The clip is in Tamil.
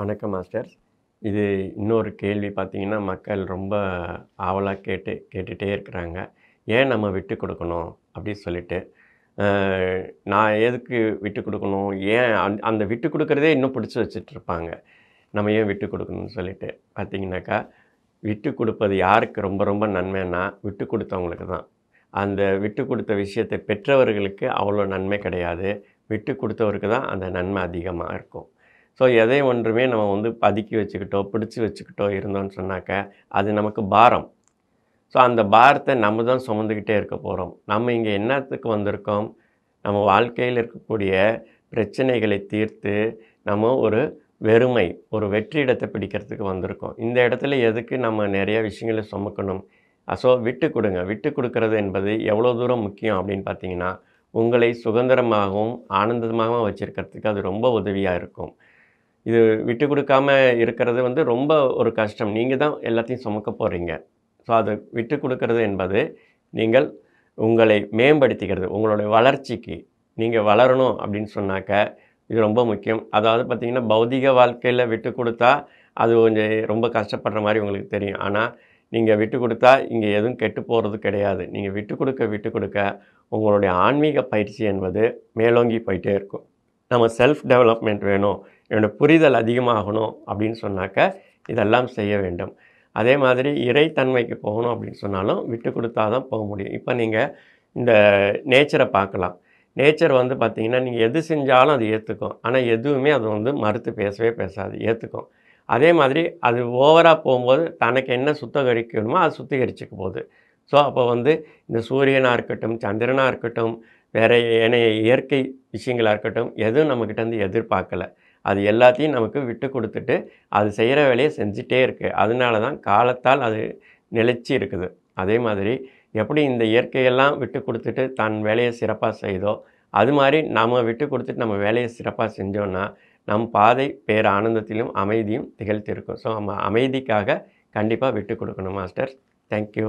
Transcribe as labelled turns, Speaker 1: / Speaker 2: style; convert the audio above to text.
Speaker 1: வணக்கம் மாஸ்டர் இது இன்னொரு கேள்வி பார்த்திங்கன்னா மக்கள் ரொம்ப ஆவலாக கேட்டு கேட்டுகிட்டே இருக்கிறாங்க ஏன் நம்ம விட்டு கொடுக்கணும் அப்படின்னு சொல்லிட்டு நான் எதுக்கு விட்டு கொடுக்கணும் ஏன் அந் அந்த விட்டு கொடுக்குறதே இன்னும் பிடிச்சி இருப்பாங்க நம்ம ஏன் விட்டு கொடுக்கணும்னு சொல்லிட்டு பார்த்திங்கனாக்கா விட்டு கொடுப்பது யாருக்கு ரொம்ப ரொம்ப நன்மைன்னா விட்டு கொடுத்தவங்களுக்கு தான் அந்த விட்டு கொடுத்த விஷயத்தை பெற்றவர்களுக்கு அவ்வளோ நன்மை கிடையாது விட்டு கொடுத்தவருக்கு தான் அந்த நன்மை அதிகமாக இருக்கும் ஸோ எதை ஒன்றுமே நம்ம வந்து பதுக்கி வச்சுக்கிட்டோ பிடிச்சி வச்சுக்கிட்டோ இருந்தோம்னு சொன்னாக்க அது நமக்கு பாரம் ஸோ அந்த பாரத்தை நம்ம தான் சுமந்துக்கிட்டே இருக்க போகிறோம் நம்ம இங்கே என்னத்துக்கு வந்திருக்கோம் நம்ம வாழ்க்கையில் இருக்கக்கூடிய பிரச்சனைகளை தீர்த்து நம்ம ஒரு வெறுமை ஒரு வெற்றி இடத்தை பிடிக்கிறதுக்கு வந்திருக்கோம் இந்த இடத்துல எதுக்கு நம்ம நிறைய விஷயங்களை சுமக்கணும் ஸோ விட்டு கொடுங்க விட்டு கொடுக்கறது என்பது எவ்வளோ தூரம் முக்கியம் அப்படின்னு பார்த்தீங்கன்னா உங்களை சுதந்திரமாகவும் ஆனந்தமாகவும் வச்சுருக்கிறதுக்கு அது ரொம்ப உதவியாக இருக்கும் இது விட்டு கொடுக்காமல் இருக்கிறது வந்து ரொம்ப ஒரு கஷ்டம் நீங்கள் தான் எல்லாத்தையும் சுமக்க போகிறீங்க ஸோ அதை விட்டு கொடுக்கறது என்பது நீங்கள் உங்களை மேம்படுத்திக்கிறது உங்களுடைய வளர்ச்சிக்கு நீங்கள் வளரணும் அப்படின்னு சொன்னாக்க இது ரொம்ப முக்கியம் அதாவது பார்த்திங்கன்னா பௌதிக வாழ்க்கையில் விட்டு கொடுத்தா அது கொஞ்சம் ரொம்ப கஷ்டப்படுற மாதிரி உங்களுக்கு தெரியும் ஆனால் நீங்கள் விட்டு கொடுத்தா இங்கே எதுவும் கெட்டு போகிறது கிடையாது நீங்கள் விட்டு கொடுக்க விட்டு கொடுக்க உங்களுடைய ஆன்மீக பயிற்சி என்பது மேலோங்கி போயிட்டே இருக்கும் நம்ம செல்ஃப் டெவலப்மெண்ட் வேணும் என்னோடய புரிதல் அதிகமாகணும் அப்படின்னு சொன்னாக்க இதெல்லாம் செய்ய வேண்டும் அதே மாதிரி இறைத்தன்மைக்கு போகணும் அப்படின்னு சொன்னாலும் விட்டு கொடுத்தா தான் போக முடியும் இப்போ நீங்கள் இந்த நேச்சரை பார்க்கலாம் நேச்சர் வந்து பார்த்திங்கன்னா நீங்கள் எது செஞ்சாலும் அது ஏற்றுக்கும் ஆனால் எதுவுமே அது வந்து மறுத்து பேசவே பேசாது ஏற்றுக்கும் அதே மாதிரி அது ஓவராக போகும்போது தனக்கு என்ன சுத்திகரிக்கணுமோ அது சுத்திகரிச்சுக்க போகுது ஸோ அப்போ வந்து இந்த சூரியனாக இருக்கட்டும் சந்திரனாக இருக்கட்டும் வேறு ஏனைய இயற்கை விஷயங்களாக இருக்கட்டும் எதுவும் வந்து எதிர்பார்க்கலை அது எல்லாத்தையும் நமக்கு விட்டு கொடுத்துட்டு அது செய்கிற வேலையை செஞ்சிட்டே இருக்குது அதனால தான் காலத்தால் அது நிலைச்சி இருக்குது அதே மாதிரி எப்படி இந்த இயற்கையெல்லாம் விட்டு கொடுத்துட்டு தன் வேலையை சிறப்பாக செய்தோ அது மாதிரி நம்ம விட்டு கொடுத்துட்டு நம்ம வேலையை சிறப்பாக செஞ்சோன்னா நம் பாதை பேர் ஆனந்தத்திலும் அமைதியும் திகழ்த்திருக்கும் ஸோ நம்ம அமைதிக்காக கண்டிப்பாக விட்டு கொடுக்கணும் மாஸ்டர் தேங்க்யூ